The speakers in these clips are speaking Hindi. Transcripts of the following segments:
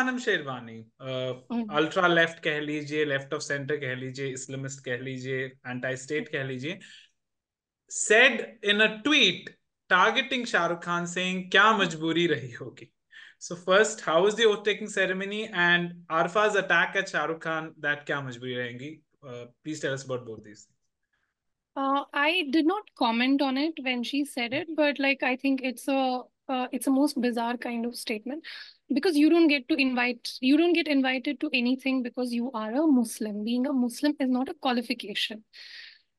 खानम शेरवानी अल्ट्रा लेफ्ट कह लीजिए लेफ्ट ऑफ सेंटर कह लीजिए इस्लामिस्ट कह लीजिए एंटी स्टेट कह लीजिए said in a tweet targeting Shahrukh Khan saying क्या मजबूरी रही होगी so first how is the oath taking ceremony and Arfa's attack at Shahrukh Khan that क्या मजबूरी रहेंगी uh, please tell us about both these uh, I did not comment on it when she said it but like I think it's a uh, it's a most bizarre kind of statement because you don't get to invite you don't get invited to anything because you are a muslim being a muslim is not a qualification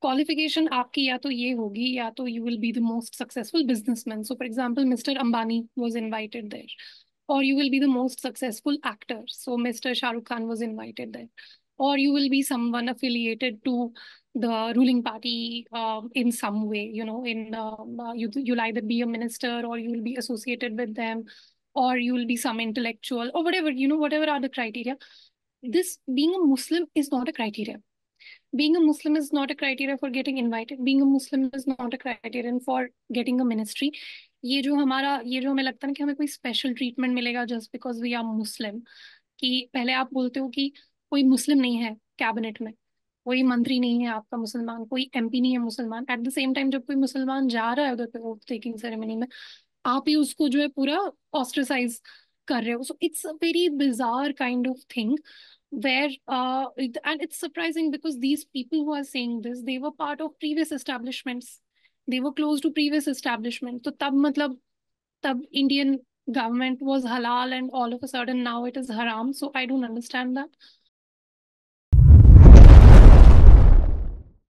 qualification aapki ya to ye hogi ya to you will be the most successful businessman so for example mr ambani was invited there or you will be the most successful actor so mr shahrukh khan was invited there or you will be someone affiliated to the ruling party um, in some way. You know, in um, uh, you you'll either be a minister or you'll be associated with them, or you'll be some intellectual or whatever. You know, whatever are the criteria. This being a Muslim is not a criteria. Being a Muslim is not a criteria for getting invited. Being a Muslim is not a criterion for getting a ministry. ये जो हमारा ये जो हमें लगता है ना कि हमें कोई स्पेशल ट्रीटमेंट मिलेगा just because we are Muslim कि पहले आप बोलते हो कि कोई मुस्लिम नहीं है कैबिनेट में कोई मंत्री नहीं है आपका मुसलमान कोई एमपी नहीं है मुसलमान एट द सेम टाइम जब कोई मुसलमान जा रहा है उधर पे वोट टेकिंग सेरेमनी में आप ही उसको जो है पूरा ऑस्ट्रेसाइज कर रहे हो so it's a very bizarre kind of thing where uh, it, and it's surprising because these people who are saying this they were part of previous establishments they were close to previous establishment so tab matlab tab indian government was halal and all of a sudden now it is haram so i don't understand that